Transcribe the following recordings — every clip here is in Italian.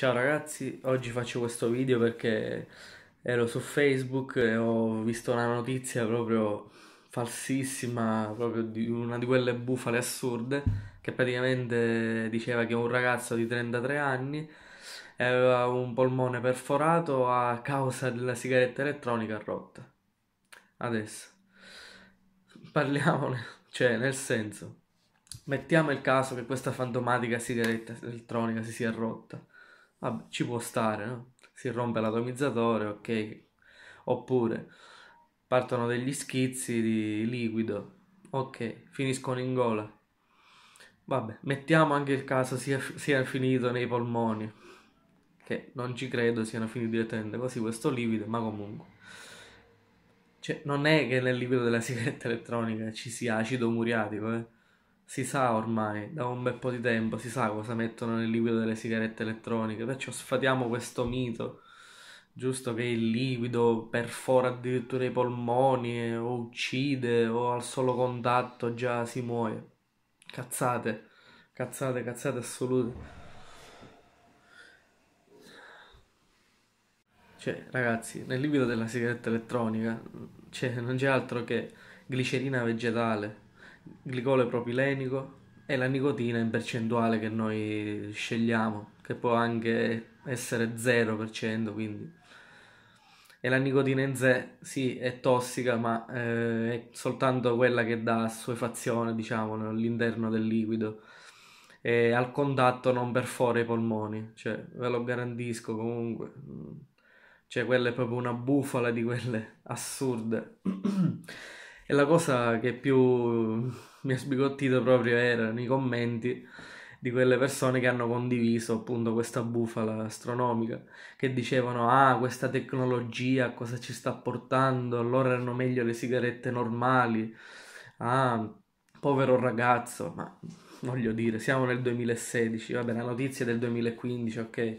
Ciao ragazzi, oggi faccio questo video perché ero su Facebook e ho visto una notizia proprio falsissima, proprio di una di quelle bufale assurde, che praticamente diceva che un ragazzo di 33 anni aveva un polmone perforato a causa della sigaretta elettronica rotta. Adesso, parliamone, cioè nel senso, mettiamo il caso che questa fantomatica sigaretta elettronica si sia rotta Vabbè, ci può stare, no? Si rompe l'atomizzatore, ok. Oppure partono degli schizzi di liquido, ok, finiscono in gola. Vabbè, mettiamo anche il caso sia, sia finito nei polmoni, che non ci credo siano finiti direttamente così questo liquido, ma comunque. Cioè, non è che nel liquido della sigaretta elettronica ci sia acido muriatico, eh si sa ormai da un bel po' di tempo, si sa cosa mettono nel liquido delle sigarette elettroniche, perciò sfatiamo questo mito, giusto che il liquido perfora addirittura i polmoni eh, o uccide o al solo contatto già si muore. Cazzate, cazzate, cazzate assolute. Cioè, ragazzi, nel liquido della sigaretta elettronica cioè, non c'è altro che glicerina vegetale glicole propilenico e la nicotina in percentuale che noi scegliamo, che può anche essere 0%, quindi e la nicotina in sé sì è tossica ma eh, è soltanto quella che dà suefazione, diciamo all'interno del liquido e al contatto non perfora i polmoni cioè ve lo garantisco comunque cioè quella è proprio una bufala di quelle assurde E la cosa che più mi ha sbigottito proprio erano i commenti di quelle persone che hanno condiviso appunto questa bufala astronomica, che dicevano ah questa tecnologia cosa ci sta portando, allora erano meglio le sigarette normali, ah povero ragazzo, ma voglio dire siamo nel 2016, vabbè la notizia è del 2015 ok,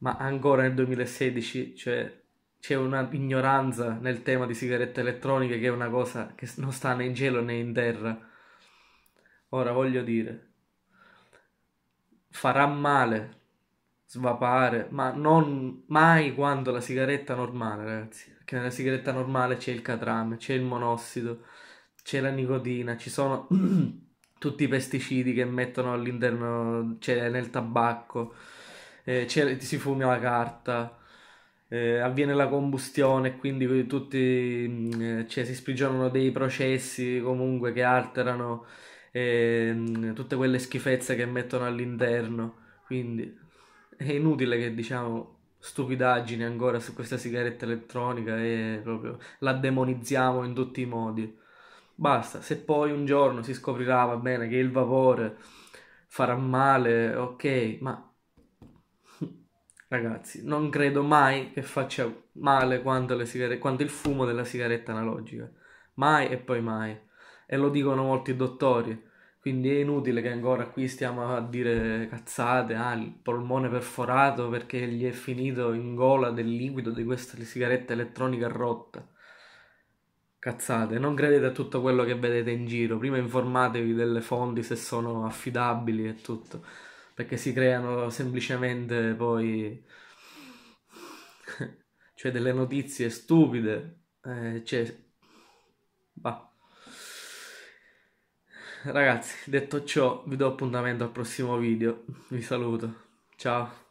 ma ancora nel 2016 cioè c'è un'ignoranza nel tema di sigarette elettroniche che è una cosa che non sta né in cielo né in terra. Ora voglio dire, farà male svapare, ma non mai quando la sigaretta normale, ragazzi, perché nella sigaretta normale c'è il catrame, c'è il monossido, c'è la nicotina, ci sono tutti i pesticidi che mettono all'interno, c'è nel tabacco, eh, c'è, si fuma la carta eh, avviene la combustione, quindi tutti mm, eh, cioè, si sprigionano dei processi comunque che alterano eh, tutte quelle schifezze che mettono all'interno. Quindi è inutile che diciamo stupidaggini ancora su questa sigaretta elettronica e proprio la demonizziamo in tutti i modi. Basta, se poi un giorno si scoprirà, va bene, che il vapore farà male, ok, ma Ragazzi, non credo mai che faccia male quanto, sigare- quanto il fumo della sigaretta analogica. Mai e poi mai. E lo dicono molti dottori. Quindi è inutile che ancora qui stiamo a dire cazzate, ah, il polmone perforato perché gli è finito in gola del liquido di questa sigaretta elettronica rotta. Cazzate, non credete a tutto quello che vedete in giro, prima informatevi delle fonti se sono affidabili e tutto perché si creano semplicemente poi cioè delle notizie stupide eh, cioè bah. ragazzi detto ciò vi do appuntamento al prossimo video vi saluto ciao